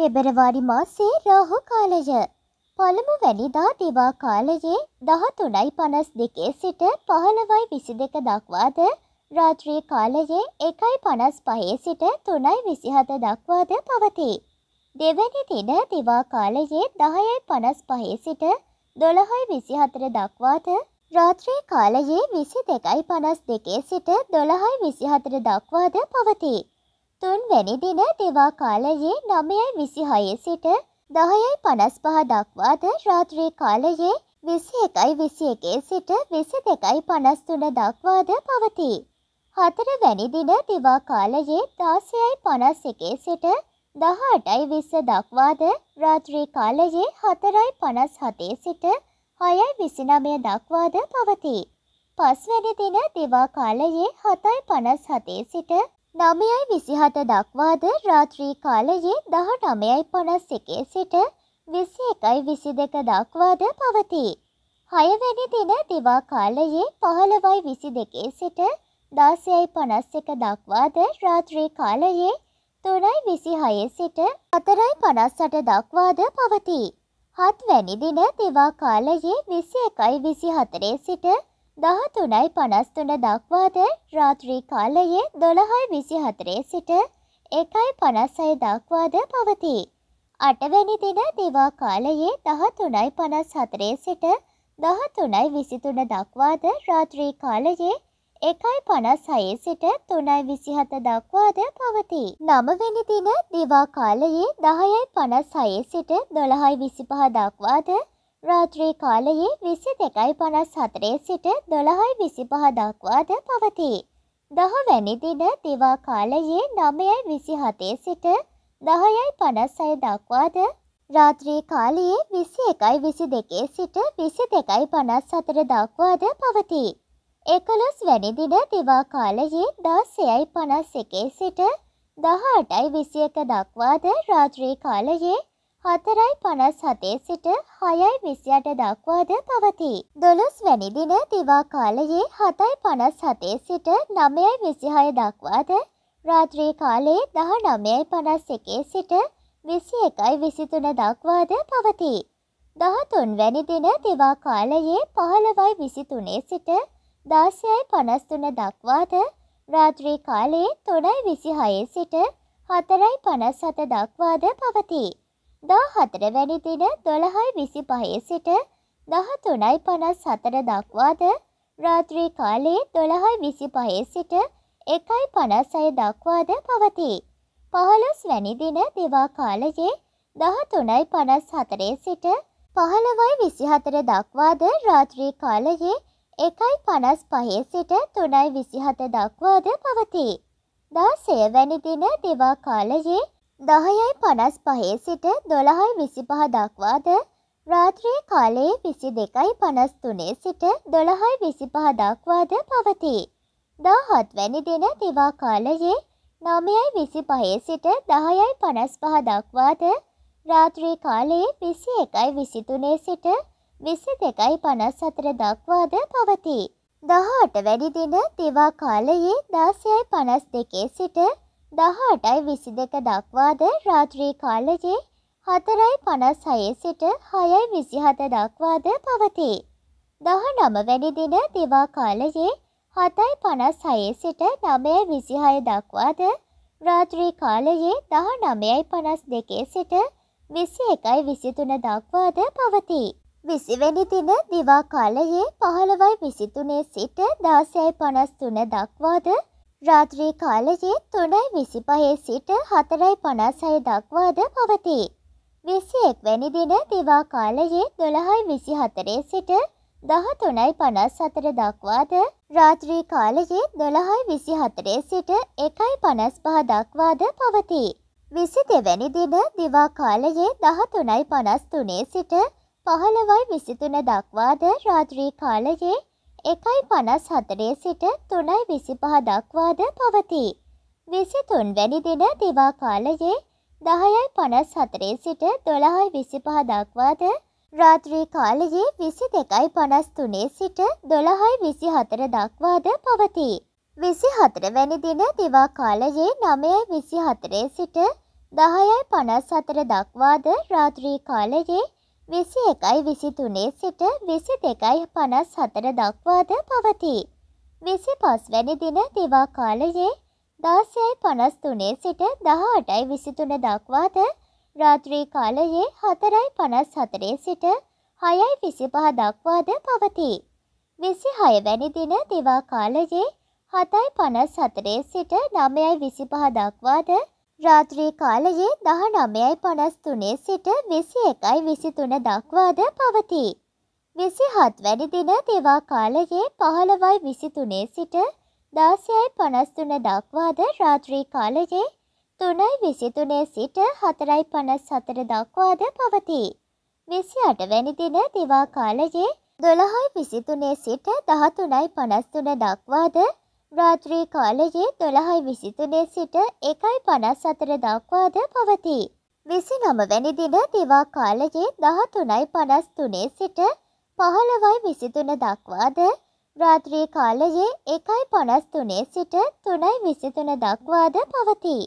පෙබරවාඩි මාසේ රාහු කාලය පළමු වැනිදා දිවා කාලයේ දහතුනයි පනස් දෙකේ සිට පහළවයි විසි දෙක දක්වාද රාත්‍රී කාලයේ එකයි පනස් පහේ සිට තුනයි විසිහත දක්වාද පවතී. දෙවැනි දින දිවා කාලයේ දහයයි පනස් පහේ සිට දොළහයි විසිහතර දක්වාද රාත්‍රී කාලයේ විසි දෙකයි පනස් දෙකේ සිට දොළහයි විසිහතර දක්වාද පවතී. තුන්වැනි දින දෙවා කාලයේ නමයයි විසිහය සිට දහයයි පනස් පහ දක්වාද රාත්‍රී කාලයේ විසි එකයි විසි එකේ සිට විසි දෙකයි පනස්තුන දක්වාද පවතිී. හතර වැනි දින දෙවා කාලයේ දාසයයි පනස් එකේ සිට දහටයි විස්ස දක්වාද රාත්‍රී කාලයේ හතරයි පනස් හතේ සිට හයයි විසිනමය දක්වාද පවතිී. පස්වැනි දින දෙවා කාලයේ හතයි පනස් හතේ සිට නමයයි විසිහත දක්වාද රාත්‍රී කාලයේ දහට අමයයි පනස් එකේ සිට විසි එකයි විසි දෙක දක්වාද පවතිී. හයවැනි දින දිවා කාලයේ පහළවයි විසි දෙකේ සිට දාසයයි පනස් එක දක්වාද රාත්‍රී කාලයේ තුනයි විසි හයේ සිට අතරයි පනස්සට දක්වාද පවතිී. හත් වැනි දින දිවා කාලයේ විසි එකයි විසි හතරේ සිට දහතුනයි පනස්තුන දක්වාද රාත්‍රී කාලයේ දොළහයි විසි හතරේ සිට එකයි පනස්සය දක්වාද පවතිී. අටවැනි දින දිවා කාලයේ දහතුනයි පනස් හතරේ සිට දහතුනයි විසිතුන දක්වාද රාත්‍රී කාලයේ එකයි පනස් හයේ සිට තුනයි විසිහත දක්වාද පවතිී. නමවැනි දින දිවා කාලයේ දහයයි පනස් හයේ සිට දොළහයි විසිපහ දක්වාද රාත්‍රී කාලයේ විසි දෙකයි පනස් හතරේ සිට දොළහයි විසි පහදක්වාද පවතිී. දහ වැනිදින දිවා කාලයේ නමයයි විසි හතේ සිට දහයයි පනස් අය දක්වාද රාත්‍රී කාලයේ විසි එකයි විසි දෙකේ සිට විසි දෙකයි පනස් සතර දක්වාද පවතිී. එකළොස් වැනිදින දිවා කාලයේ දස්සයයි පනස් එකේ සිට දහ අටයි විසියක දක්වාද රාත්‍රී කාලයේ හතරයි පනස් හතේ සිට හයයි විසියට දක්වාද පවතිී. දොළොස් වැනි දින දිවා කාලයේ හතයි පනස් හතේ සිට නමයයි විසිහය දක්වාද රාත්‍රී කාලයේ දහ නමයයි පනස් එකේ සිට විසි එකයි විසිතුන දක්වාද පවතිී. දහතුන් වැනි දින දිවා කාලයේ පහළවයි විසිතුනේ සිට දාසයයි පනස්තුන දක්වාද රාත්‍රී කාලයේ තොඩයි විසිහයේ සිට හතරයි පනස් හත දක්වාද පවතිී. දා හතර වැනි දින දොළහයි විසි පහේ සිට දහතුනයි පනස් හතර දක්වාද රාත්‍රී කාලයේ දොළහයි විසි පහේ සිට එකයි පනස් අය දක්වාද පවතිී. පහළොස් වැනි දින දෙවා කාලයේ දහතුනයි පනස් හතරේ සිට පහළවයි විසිහතර දක්වාද රාත්‍රී කාලයේ එකයි පනස් පහේ සිට තුනයි විසිහත දක්වාද පවතිී. දා සේවැනි දින දෙවා කාලයේ දහයයි පනස් පහේ සිට දොළහයි විසිපහ දක්වාද රාත්‍රයේ කාලයේ විසි දෙකයි පනස්තුනේ සිට දොළහයි විසිපහ දක්වාද පවතිී. දාහත් වැනි දෙන දෙවා කාලයේ නමයයි විසි පහේ සිට දහයයි පනස් පහ දක්වාද රාත්‍රී කාලයේ විසි එකයි විසිතුනේ සිට විසි දෙකයි පනස් සතර දක්වාද පවතිී. දහට වැඩි දින දෙවා කාලයේ දාසයයි පනස් දෙකේ සිට දහටයි විසි දෙක දක්වාද රාත්‍රී කාලයේ හතරයි පනස් හයේ සිට හයයි විසිහත දක්වාද පවතේ. දහ නමවැනි දින දිවා කාලයේ හතයි පනස් හයේ සිට නමය විසිහය දක්වාද රාත්‍රී කාලයේ දහ නමයයි පනස් දෙකේ සිට විසි එකයි විසිතුන දක්වාද පවතී. විසිවැනි දින දිවා කාලයේ පහළවයි විසිතුනේ සිට දාසයයි පනස්තුන දක්වාද රාත්‍රී කාලයේ තුනයි විසි පහේ සිට හතරයි පනස්හය දක්වාද පවතී. විසි එක් වැනි දින දිවා කාලයේ දොළහයි විසි හතරේ සිට දහ තුනයි පනස් හතර දක්වාද රාත්‍රී කාලයේ දොළහයි විසි හතරේ සිට එකයි පනස් පහ දක්වාද පවතී. විසි දෙවැනි දින දිවා කාලයේ දහ තුනයි පනස් තුනේ සිට පහළවයි විසිතුන දක්වාද රාත්‍රී කාලයේ එකයි පනස් හතරේ සිට තුනයි විසිපහ දක්වාද පවතිී. විසිතුන් වැනි දින දිවා කාලයේ දහයයි පනස් හතරේ සිට දොළහයි විසිපහ දක්වාද රාත්‍රී කාලයේ විසි දෙකයි පනස් තුනේ සිට දොළහයි විසි හතර දක්වාද පවතිී. විසි හතර වැනි දින දිවා කාලයේ නමයයි විසි හතරේ සිට දහයයි පනස් හතර දක්වාද රාත්‍රී කාලයේ විසි එකයි විසි තුනේ සිට විසි දෙකයි පනස් හතර දක්වාද පවතිී. විසි පස්වැනි දින දිවා කාලයේ දාසයයි පනස් තුනේ සිට දහටයි විසිතුන දක්වාද රාත්‍රී කාලයේ හතරයි පනස් හතරේ සිට හයයි විසි පහ දක්වාද පවතිී. විසි හයවැනි දින දිවා කාලයේ හතයි පනස් හතරේ සිට නමයයි විසි පහ දක්වාද රාත්‍රී කාලයේ දහ නමයයි පනස්තුනේ සිට විසි එකයි විසිතුන දක්වාද පවතිී. විසි හත් වැඩි දින දෙවා කාලයේ පහළවයි විසිතුනේ සිට දාසයයි පනස්තුන දක්වාද රාත්‍රී කාලයේ තුනයි විසිතුනේ සිට හතරයි පනස් සතර දක්වාද පවතිී. විසි අට වැනිදින දෙවා කාලයේ දොළහයි විසිතුනේ සිට දහතුනයි පනස්තුන දක්වාද රාත්‍රී කාලයේ දොළහයි විසිතුනේ සිට එකයි පනස් අතර දක්වාද පවතිී. විසි නමවැනි දින දිවා කාලයේ දහතුනයි පනස් තුනේ සිට පහළවයි විසිතුන දක්වාද රාත්‍රී කාලයේ එකයි පනස් තුනේ සිට තුනයි විසිතුන දක්වාද පවතිී.